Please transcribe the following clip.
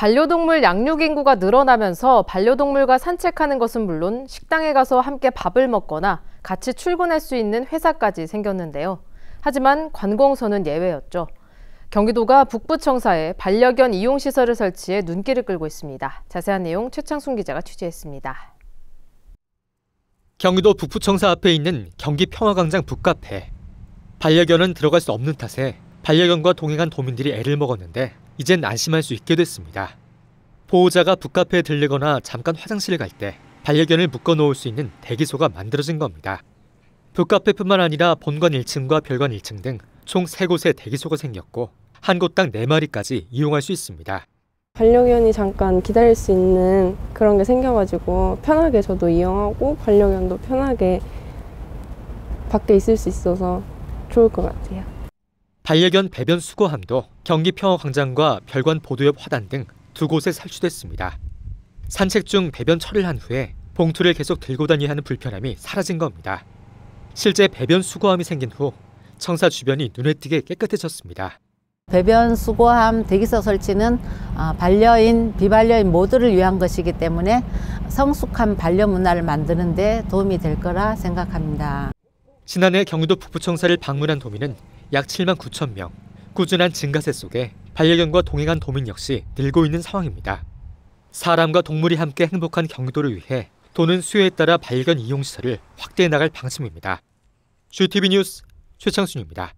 반려동물 양육 인구가 늘어나면서 반려동물과 산책하는 것은 물론 식당에 가서 함께 밥을 먹거나 같이 출근할 수 있는 회사까지 생겼는데요. 하지만 관공서는 예외였죠. 경기도가 북부청사에 반려견 이용시설을 설치해 눈길을 끌고 있습니다. 자세한 내용 최창순 기자가 취재했습니다. 경기도 북부청사 앞에 있는 경기 평화광장 북카페. 반려견은 들어갈 수 없는 탓에 반려견과 동행한 도민들이 애를 먹었는데 이젠 안심할 수 있게 됐습니다. 보호자가 북카페에 들르거나 잠깐 화장실을 갈때 반려견을 묶어 놓을 수 있는 대기소가 만들어진 겁니다. 북카페뿐만 아니라 본관 1층과 별관 1층 등 총 3곳의 대기소가 생겼고 한 곳당 4마리까지 이용할 수 있습니다. 반려견이 잠깐 기다릴 수 있는 그런 게 생겨가지고 편하게 저도 이용하고 반려견도 편하게 밖에 있을 수 있어서 좋을 것 같아요. 반려견 배변 수거함도 경기 평화광장과 별관 보도협 화단 등 두 곳에 설치됐습니다 산책 중 배변 처리를 한 후에 봉투를 계속 들고 다녀야 하는 불편함이 사라진 겁니다. 실제 배변 수거함이 생긴 후 청사 주변이 눈에 띄게 깨끗해졌습니다. 배변 수거함 대기서 설치는 아, 반려인, 비반려인 모두를 위한 것이기 때문에 성숙한 반려 문화를 만드는 데 도움이 될 거라 생각합니다. 지난해 경기도 북부청사를 방문한 도민은 약 7만 9천 명, 꾸준한 증가세 속에 반려견과 동행한 도민 역시 늘고 있는 상황입니다. 사람과 동물이 함께 행복한 경기도를 위해 도는 수요에 따라 반려견 이용 시설을 확대해 나갈 방침입니다. GTV 뉴스 최창순입니다.